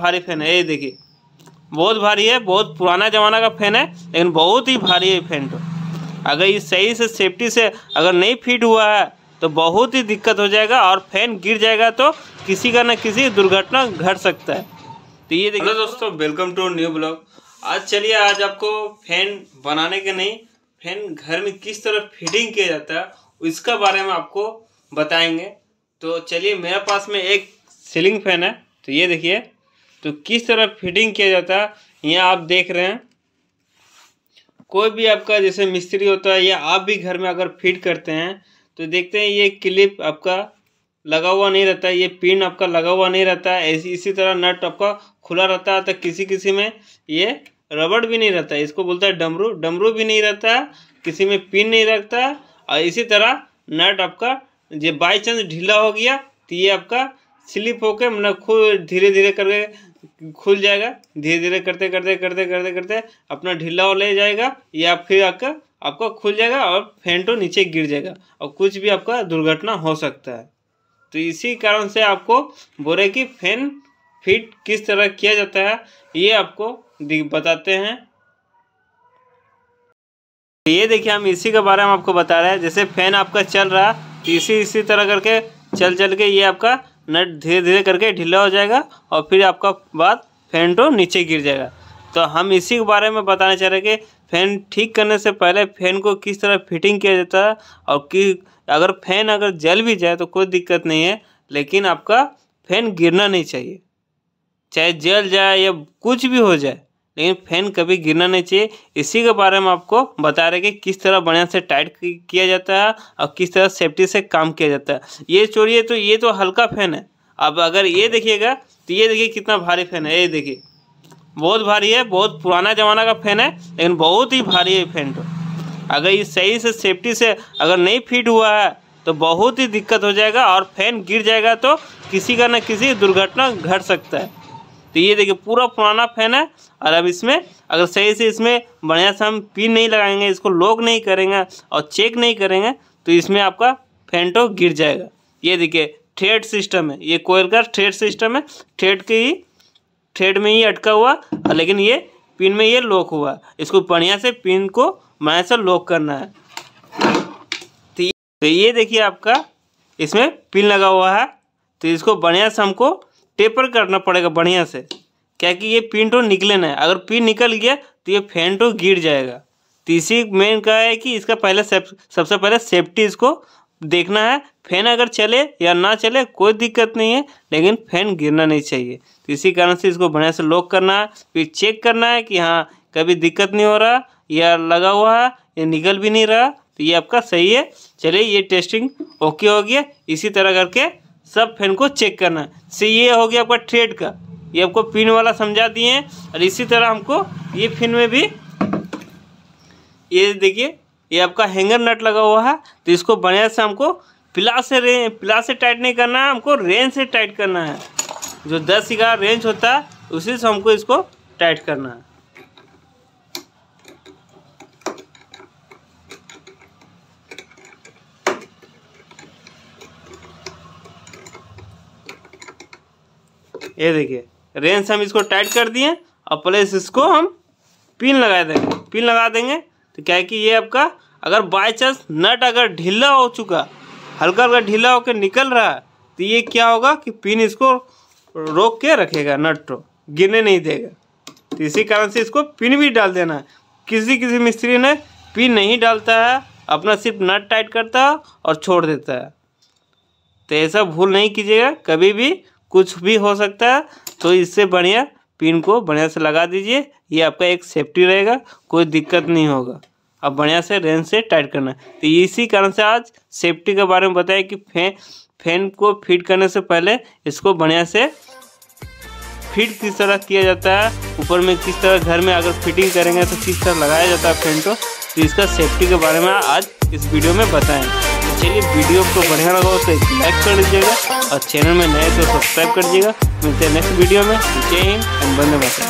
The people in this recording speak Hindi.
भारी फैन है ये देखिए बहुत भारी है बहुत पुराना ज़माना का फैन है लेकिन बहुत ही भारी है फैन तो अगर ये सही से सेफ्टी से अगर नहीं फिट हुआ है तो बहुत ही दिक्कत हो जाएगा और फैन गिर जाएगा तो किसी का ना किसी दुर्घटना घट सकता है तो ये देखिए दोस्तों वेलकम टू न्यू ब्लॉग आज चलिए आज आपको फैन बनाने के नहीं फैन घर में किस तरह फिटिंग किया जाता है इसका बारे में आपको बताएंगे तो चलिए मेरे पास में एक सीलिंग फैन है तो ये देखिए तो किस तरह फिटिंग किया जाता है यहाँ आप देख रहे हैं कोई भी आपका जैसे मिस्त्री होता है या आप भी घर में अगर फिट करते हैं तो देखते हैं ये क्लिप आपका लगा हुआ नहीं रहता है ये पिन आपका लगा हुआ नहीं रहता है ऐसी इसी तरह नट आपका खुला रहता है तो किसी किसी में ये रबड़ भी नहीं रहता है इसको बोलता है डमरू डमरू भी नहीं रहता है किसी में पिन नहीं रखता है और इसी तरह नट आपका जो बाई चांस ढीला हो गया तो ये आपका स्लिप होकर मतलब खुद धीरे धीरे करके खुल जाएगा धीरे धीरे करते करते करते करते करते अपना ढीला हो ले जाएगा या फिर आपका आपका खुल जाएगा और फेंटो नीचे गिर जाएगा और कुछ भी आपका दुर्घटना हो सकता है तो इसी कारण से आपको बोरे की फैन फिट किस तरह किया जाता है ये आपको बताते हैं तो ये देखिए हम इसी के बारे में आपको बता रहे हैं जैसे फैन आपका चल रहा है तो इसी इसी तरह करके चल चल के ये आपका नट धीरे धीरे करके ढीला हो जाएगा और फिर आपका बाद फेंटो तो नीचे गिर जाएगा तो हम इसी के बारे में बताना चाह रहे हैं कि फ़ैन ठीक करने से पहले फ़ैन को किस तरह फिटिंग किया जाता है और कि अगर फ़ैन अगर जल भी जाए तो कोई दिक्कत नहीं है लेकिन आपका फ़ैन गिरना नहीं चाहिए चाहे जल जाए या कुछ भी हो जाए लेकिन फैन कभी गिरना नहीं चाहिए इसी के बारे में आपको बता रहे कि किस तरह बढ़िया से टाइट किया जाता है और किस तरह सेफ्टी से काम किया जाता है ये चोरिए तो ये तो हल्का फैन है अब अगर ये देखिएगा तो ये देखिए कितना भारी फैन है ये देखिए बहुत भारी है बहुत पुराना ज़माना का फैन है लेकिन बहुत ही भारी है फैन तो अगर ये सही से सेफ्टी से अगर नहीं फिट हुआ है तो बहुत ही दिक्कत हो जाएगा और फैन गिर जाएगा तो किसी का ना किसी दुर्घटना घट सकता है तो ये देखिए पूरा पुराना फैन है और अब इसमें अगर सही से इसमें बढ़िया से हम पिन नहीं लगाएंगे इसको लॉक नहीं करेंगे और चेक नहीं करेंगे तो इसमें आपका फैंटो गिर जाएगा ये देखिए थ्रेड सिस्टम है ये कोयल का थ्रेड सिस्टम है थ्रेड के ही थ्रेड में ही अटका हुआ और लेकिन ये पिन में ये लॉक हुआ इसको बढ़िया से पिन को बढ़िया से लॉक करना है तो, तो ये देखिए आपका इसमें पिन लगा हुआ है तो इसको बढ़िया से हमको टेपर करना पड़ेगा बढ़िया से क्या कि ये पिन तो निकले ना अगर पिन निकल गया तो ये फैन तो गिर जाएगा तो इसी मेन का है कि इसका पहले सब सबसे पहले सेफ्टी इसको देखना है फैन अगर चले या ना चले कोई दिक्कत नहीं है लेकिन फैन गिरना नहीं चाहिए तो इसी कारण से इसको बढ़िया से लॉक करना है फिर चेक करना है कि हाँ कभी दिक्कत नहीं हो रहा या लगा हुआ है या निकल भी नहीं रहा तो ये आपका सही है चलिए ये टेस्टिंग ओके हो गया इसी तरह करके सब फैन को चेक करना से ये हो गया आपका थ्रेड का ये आपको पिन वाला समझा दिए हैं और इसी तरह हमको ये फिन में भी ये देखिए ये आपका हैंगर नट लगा हुआ है तो इसको बढ़िया से हमको पिला से रे पिला से टाइट नहीं करना है हमको रेंज से टाइट करना है जो दस ग्यारह रेंज होता है उसी से हमको इसको टाइट करना है ये देखिए रेंज हम इसको टाइट कर दिए और प्लस इसको हम पिन लगा देंगे पिन लगा देंगे तो क्या है कि ये आपका अगर बाई चांस नट अगर ढीला हो चुका हल्का हल्का ढीला होकर निकल रहा है तो ये क्या होगा कि पिन इसको रोक के रखेगा नट तो गिरने नहीं देगा तो इसी कारण से इसको पिन भी डाल देना है किसी किसी मिस्त्री ने पिन नहीं डालता है अपना सिर्फ नट टाइट करता है और छोड़ देता है तो ऐसा भूल नहीं कीजिएगा कभी भी कुछ भी हो सकता है तो इससे बढ़िया पिन को बढ़िया से लगा दीजिए ये आपका एक सेफ्टी रहेगा कोई दिक्कत नहीं होगा अब बढ़िया से रेंज से टाइट करना तो इसी कारण से आज सेफ्टी के बारे में बताया कि फैन फैन को फिट करने से पहले इसको बढ़िया से फिट किस तरह किया जाता है ऊपर में किस तरह घर में अगर फिटिंग करेंगे तो किस तरह लगाया जाता है फैन को तो इसका सेफ्टी के बारे में आज इस वीडियो में बताएँ चलिए वीडियो आपको बढ़िया लगा हो तो एक लाइक कर दीजिएगा और चैनल में नए तो सब्सक्राइब कर दीजिएगा मिलते हैं नेक्स्ट वीडियो में जय हिंद एंड बंदे माता